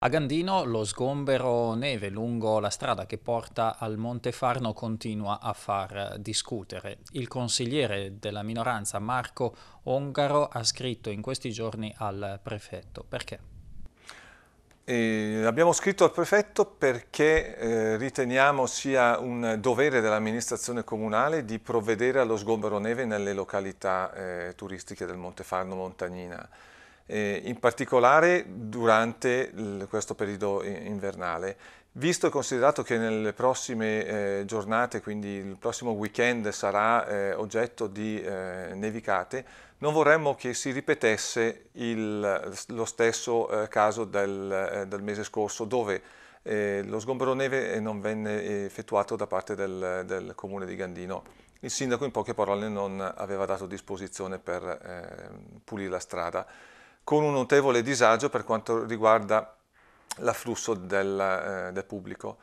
A Gandino lo sgombero neve lungo la strada che porta al Monte Farno continua a far discutere. Il consigliere della minoranza Marco Ongaro ha scritto in questi giorni al prefetto. Perché? Eh, abbiamo scritto al prefetto perché eh, riteniamo sia un dovere dell'amministrazione comunale di provvedere allo sgombero neve nelle località eh, turistiche del Monte Farno Montagnina eh, in particolare durante il, questo periodo invernale. Visto e considerato che nelle prossime eh, giornate, quindi il prossimo weekend, sarà eh, oggetto di eh, nevicate, non vorremmo che si ripetesse il, lo stesso eh, caso del, eh, del mese scorso, dove eh, lo sgombero neve non venne effettuato da parte del, del, comune di Gandino. Il sindaco in poche parole non aveva dato disposizione per eh, pulire la strada con un notevole disagio per quanto riguarda l'afflusso del, eh, del pubblico.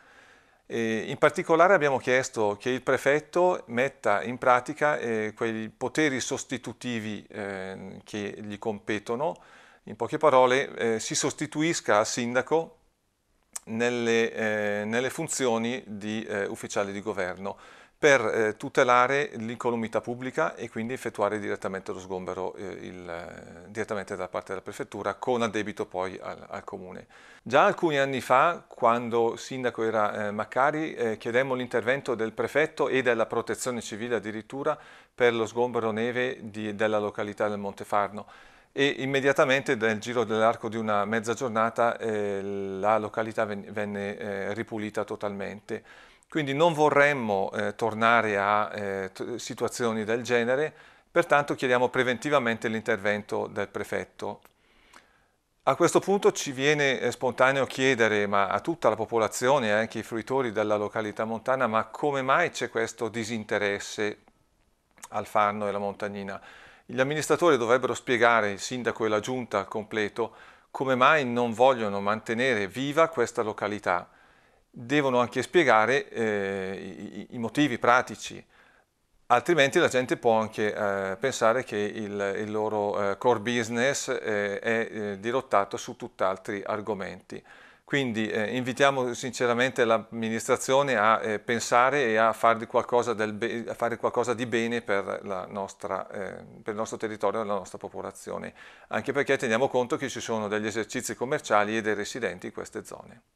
E in particolare abbiamo chiesto che il prefetto metta in pratica eh, quei poteri sostitutivi eh, che gli competono, in poche parole eh, si sostituisca al sindaco nelle, eh, nelle funzioni di eh, ufficiale di governo per eh, tutelare l'incolumità pubblica e quindi effettuare direttamente lo sgombero eh, il, eh, direttamente da parte della prefettura con addebito poi al, al, comune. Già alcuni anni fa, quando sindaco era eh, Maccari, eh, chiedemmo l'intervento del prefetto e della protezione civile addirittura per lo sgombero neve di, della località del Montefarno e immediatamente nel giro dell'arco di una mezza giornata eh, la località venne, venne ripulita totalmente. Quindi non vorremmo eh, tornare a eh, situazioni del genere, pertanto chiediamo preventivamente l'intervento del prefetto. A questo punto ci viene eh, spontaneo chiedere ma a tutta la popolazione eh, anche ai fruitori della località montana ma come mai c'è questo disinteresse al Farno e alla Montagnina? Gli amministratori dovrebbero spiegare, il sindaco e la giunta al completo, come mai non vogliono mantenere viva questa località devono anche spiegare eh, i, i, motivi pratici, altrimenti la gente può anche eh, pensare che il, il loro eh, core business eh, è eh, dirottato su tutt'altri argomenti. Quindi eh, invitiamo sinceramente l'amministrazione a pensare e a, qualcosa a, fare qualcosa di bene per, nostra, per il nostro territorio e la nostra popolazione, anche perché teniamo conto che ci sono degli esercizi commerciali e dei residenti in queste zone.